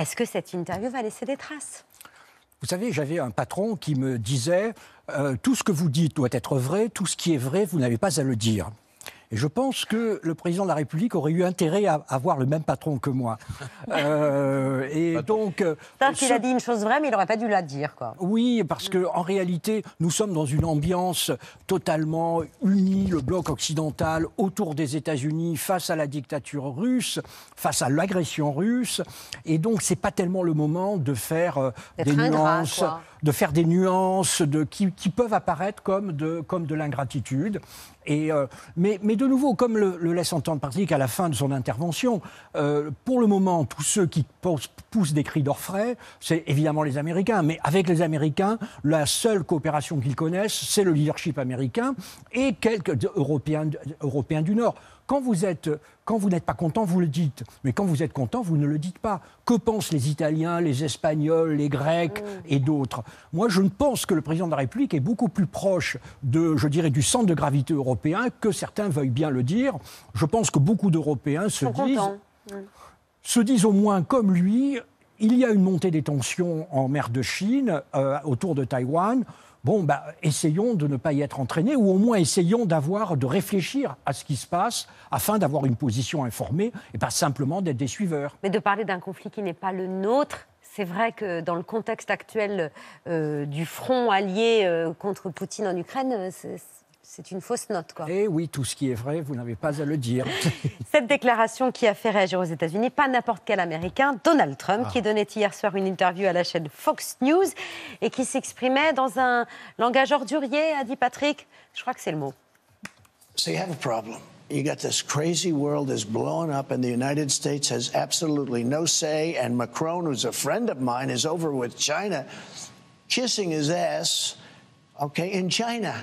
Est-ce que cette interview va laisser des traces vous savez, j'avais un patron qui me disait euh, tout ce que vous dites doit être vrai, tout ce qui est vrai, vous n'avez pas à le dire. Et je pense que le président de la République aurait eu intérêt à avoir le même patron que moi. Euh, et donc. tant euh, qu'il a dit une chose vraie, mais il n'aurait pas dû la dire, quoi. Oui, parce que en réalité, nous sommes dans une ambiance totalement unie, le bloc occidental autour des États-Unis, face à la dictature russe, face à l'agression russe, et donc n'est pas tellement le moment de faire euh, des nuances de faire des nuances qui, peuvent apparaître comme de, l'ingratitude. Euh, mais, de nouveau, comme le, laisse entendre Patrick à la fin de son intervention, euh, pour le moment, tous ceux qui poussent, des cris d'orfraie, c'est évidemment les Américains. Mais avec les Américains, la seule coopération qu'ils connaissent, c'est le leadership américain et quelques Européens du Nord. Quand vous êtes, quand vous n'êtes pas content, vous le dites. Mais quand vous êtes content, vous ne le dites pas. Que pensent les Italiens, les Espagnols, les Grecs mm. et d'autres Moi, je ne pense que le président de la République est beaucoup plus proche de, je dirais, du centre de gravité européen que certains veuillent bien le dire. Je pense que beaucoup d'Européens se disent, mm. se disent au moins comme lui. Il y a une montée des tensions en mer de Chine, euh, autour de Taïwan bon, bah, essayons de ne pas y être entraînés ou au moins essayons d'avoir, de réfléchir à ce qui se passe, afin d'avoir une position informée, et pas simplement d'être des suiveurs. Mais de parler d'un conflit qui n'est pas le nôtre, c'est vrai que dans le contexte actuel euh, du front allié euh, contre Poutine en Ukraine, euh, c'est une fausse note, quoi. Eh oui, tout ce qui est vrai, vous n'avez pas à le dire. Cette déclaration qui a fait réagir aux États-Unis, pas n'importe quel Américain, Donald Trump, ah. qui donnait hier soir une interview à la chaîne Fox News et qui s'exprimait dans un langage ordurier, a dit Patrick. Je crois que c'est le mot. So you have a problem. You got this crazy world is blowing up, and the United States has absolutely no say. And Macron, who's a friend of mine, is over with China, kissing his ass, okay, in China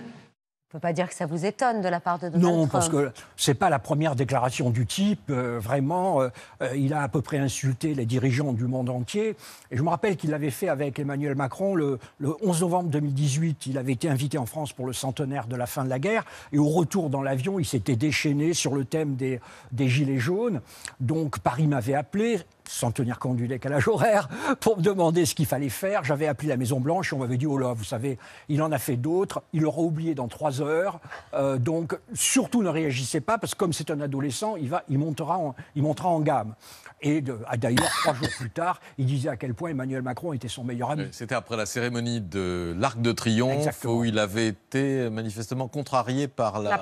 ne peut pas dire que ça vous étonne de la part de Donald non, Trump. Non, parce que ce n'est pas la première déclaration du type. Euh, vraiment, euh, euh, il a à peu près insulté les dirigeants du monde entier. Et je me rappelle qu'il l'avait fait avec Emmanuel Macron le, le, 11 novembre 2018. Il avait été invité en France pour le centenaire de la fin de la guerre. Et au retour dans l'avion, il s'était déchaîné sur le thème des, des Gilets jaunes. Donc Paris m'avait appelé sans tenir compte du décalage horaire, pour me demander ce qu'il fallait faire. J'avais appelé la Maison Blanche et on m'avait dit oh là, vous savez, il en a fait d'autres, il aura oublié dans trois heures. Euh, donc surtout ne réagissez pas parce que comme c'est un adolescent, il va, il montera, en, il montera en gamme. Et ah, d'ailleurs, trois jours plus tard, il disait à quel point Emmanuel Macron était son meilleur ami. C'était après la cérémonie de l'Arc de Triomphe où il avait été manifestement contrarié par la,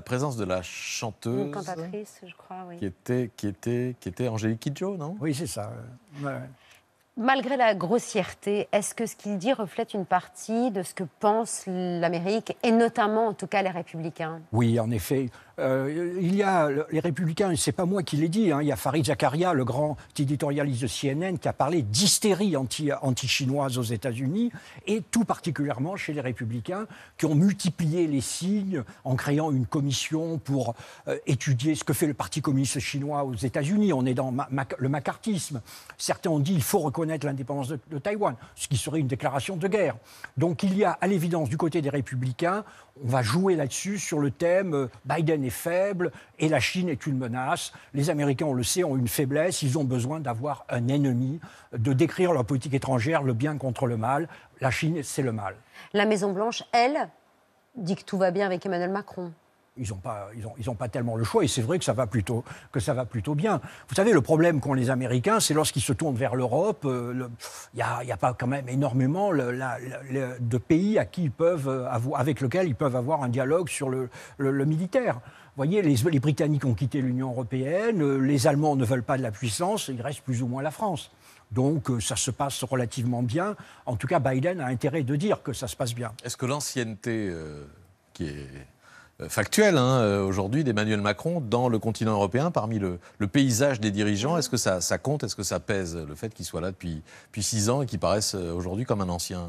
présence. de la chanteuse, qui était, qui était, qui était Angélique Kidjo, non oui, c'est ça. Malgré la grossièreté, est-ce que ce qu'il dit reflète une partie de ce que pense l'Amérique, et notamment en tout cas les républicains Oui, en effet, euh, il y a les Républicains, c'est pas moi qui l'ai dit, hein, il y a Farid Zakaria, le grand éditorialiste de CNN, qui a parlé d'hystérie anti-chinoise aux États-Unis, et tout particulièrement chez les Républicains, qui ont multiplié les signes en créant une commission pour euh, étudier ce que fait le Parti communiste chinois aux États-Unis. On est dans le macartisme. Certains ont dit qu'il faut reconnaître l'indépendance de, de Taïwan, ce qui serait une déclaration de guerre. Donc il y a à l'évidence du côté des Républicains, on va jouer là-dessus sur le thème euh, Biden est faible et la Chine est une menace. Les Américains, on le sait, ont une faiblesse. Ils ont besoin d'avoir un ennemi, de décrire leur politique étrangère, le bien contre le mal. La Chine, c'est le mal. La Maison-Blanche, elle, dit que tout va bien avec Emmanuel Macron ils n'ont pas, ils ont, ils ont pas tellement le choix et c'est vrai que ça va plutôt, que ça va plutôt bien. Vous savez, le problème qu'ont les Américains, c'est lorsqu'ils se tournent vers l'Europe, euh, il n'y a, pas quand même énormément de pays à qui ils peuvent avec lesquels ils peuvent avoir un dialogue sur le, militaire. Vous voyez, les, les Britanniques ont quitté l'Union européenne, les Allemands ne veulent pas de la puissance, il reste plus ou moins la France. Donc euh, ça se passe relativement bien. En tout cas, Biden a intérêt de dire que ça se passe bien. Est-ce que l'ancienneté euh, qui est euh, factuel hein, euh, aujourd'hui d'Emmanuel Macron dans le continent européen, parmi le, paysage des dirigeants. Est-ce que ça, compte Est-ce que ça pèse euh, le fait qu'il soit là depuis, six ans et qu'il paraisse aujourd'hui comme un ancien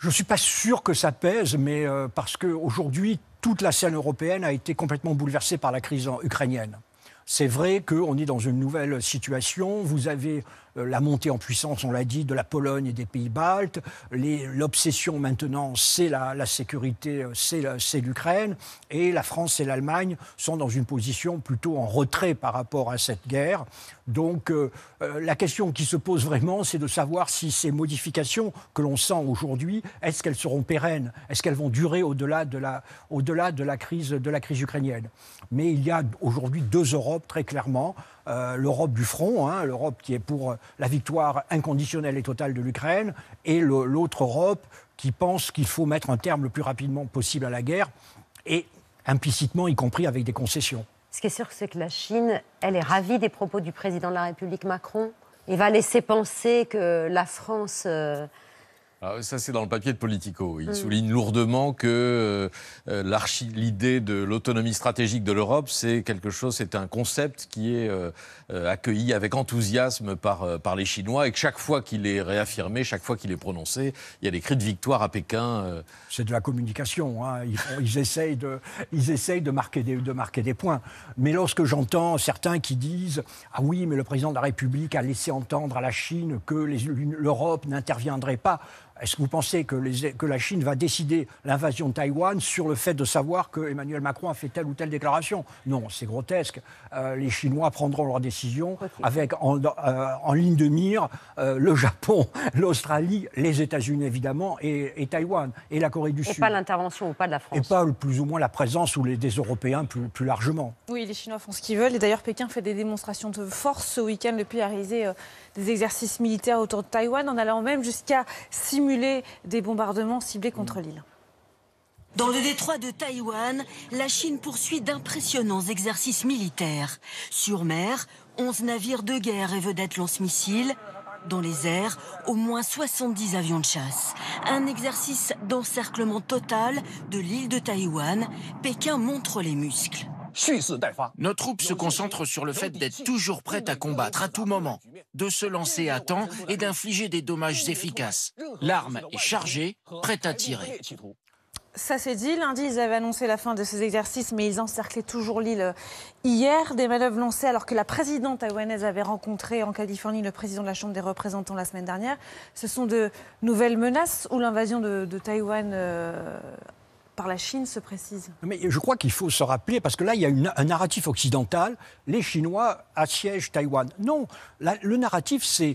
je ne suis pas sûr que ça pèse, mais parce qu'aujourd'hui, toute la scène européenne a été complètement bouleversée par la crise ukrainienne. C'est vrai qu'on est dans une nouvelle situation. Vous avez euh, la montée en puissance, on l'a dit, de la Pologne et des pays baltes. L'obsession maintenant, c'est la, sécurité, euh, c'est l'Ukraine. Et la France et l'Allemagne sont dans une position plutôt en retrait par rapport à cette guerre. Donc euh, la question qui se pose vraiment, c'est de savoir si ces modifications que l'on sent aujourd'hui, est-ce qu'elles seront pérennes Est-ce qu'elles vont durer au-delà de de la crise ukrainienne Mais il y a aujourd'hui deux Europes, très clairement. Euh, l'Europe du front, hein, l'Europe qui est pour la victoire inconditionnelle et totale de l'Ukraine, et l'autre Europe qui pense qu'il faut mettre un terme le plus rapidement possible à la guerre, et implicitement y compris avec des concessions. Ce qui est sûr, c'est que la Chine, elle est ravie des propos du président de la République Macron. et va laisser penser que la France... Euh, ah, ça, c'est dans le papier de Politico. Il mm. souligne lourdement que euh, euh, l'idée de l'autonomie stratégique de l'Europe, c'est quelque chose, c'est un concept qui est euh, accueilli avec enthousiasme par, par les Chinois et que chaque fois qu'il est réaffirmé, chaque fois qu'il est prononcé, il y a des cris de victoire à Pékin. C'est de la communication. Hein. Ils, essayent, de, de, marquer de marquer des points. Mais lorsque j'entends certains qui disent Ah oui, mais le président de la République a laissé entendre à la Chine que l'Europe n'interviendrait pas. Est-ce que vous pensez que, les, que, la Chine va décider l'invasion de Taïwan sur le fait de savoir que Emmanuel Macron a fait telle ou telle déclaration Non, c'est grotesque. Euh, les Chinois prendront leur décision avec euh, en, ligne de mire euh, le Japon, l'Australie, les États-Unis évidemment et, Taïwan et la Corée du Sud. Et pas l'intervention ou pas de la France. Et pas plus ou moins la présence ou les, des Européens plus, largement. Oui, les Chinois font ce qu'ils veulent et d'ailleurs Pékin fait des démonstrations de force ce week-end. depuis Arisée des exercices militaires autour de Taïwan, en allant même jusqu'à simuler des bombardements ciblés contre mm. l'île. Dans le détroit de Taïwan, la Chine poursuit d'impressionnants exercices militaires. Sur mer, 11 navires de guerre et vedettes lance-missiles. Dans les airs, au moins 70 avions de chasse. Un exercice d'encerclement total de l'île de Taïwan. Pékin montre les muscles. Nos troupes se concentrent sur le fait d'être toujours prêtes à combattre à tout moment, de se lancer à temps et d'infliger des dommages efficaces. L'arme est chargée, prête à tirer. Ça s'est dit, lundi ils avaient annoncé la fin de ces exercices, mais ils encerclaient toujours l'île hier. Des manœuvres lancées alors que la présidente taïwanaise avait rencontré en Californie le président de la Chambre des représentants la semaine dernière. Ce sont de nouvelles menaces ou l'invasion de, de Taïwan euh, par la Chine se précise. Mais je crois qu'il faut se rappeler, parce que là, il y a un narratif occidental, les Chinois assiègent Taïwan. Non, le narratif, c'est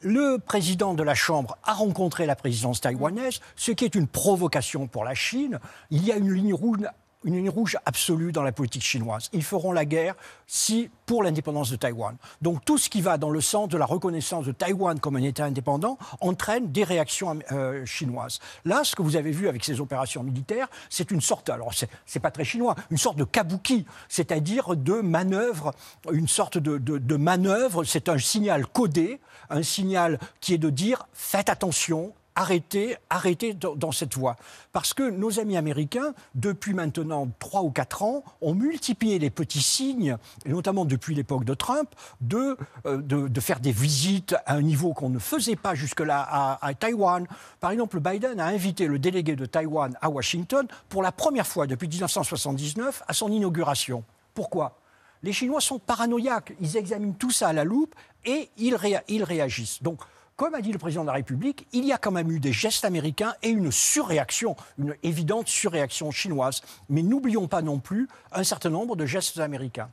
le président de la Chambre a rencontré la présidence taïwanaise, ce qui est une provocation pour la Chine. Il y a une ligne rouge une ligne rouge absolue dans la politique chinoise. Ils feront la guerre si pour l'indépendance de Taïwan. Donc tout ce qui va dans le sens de la reconnaissance de Taïwan comme un État indépendant entraîne des réactions euh, chinoises. Là, ce que vous avez vu avec ces opérations militaires, c'est une sorte, alors c'est pas très chinois, une sorte de kabuki, c'est-à-dire de manœuvre, une sorte de, de manœuvre, c'est un signal codé, un signal qui est de dire faites attention, arrêtez, arrêtez dans, cette voie. Parce que nos amis américains, depuis maintenant trois ou quatre ans, ont multiplié les petits signes, et notamment depuis l'époque de Trump, de, euh, de, faire des visites à un niveau qu'on ne faisait pas jusque-là à, Taïwan. Par exemple, Biden a invité le délégué de Taïwan à Washington pour la première fois depuis 1979 à son inauguration. Pourquoi les Chinois sont paranoïaques, ils examinent tout ça à la loupe et ils, ils réagissent. Donc comme a dit le président de la République, il y a quand même eu des gestes américains et une surréaction, une évidente surréaction chinoise. Mais n'oublions pas non plus un certain nombre de gestes américains.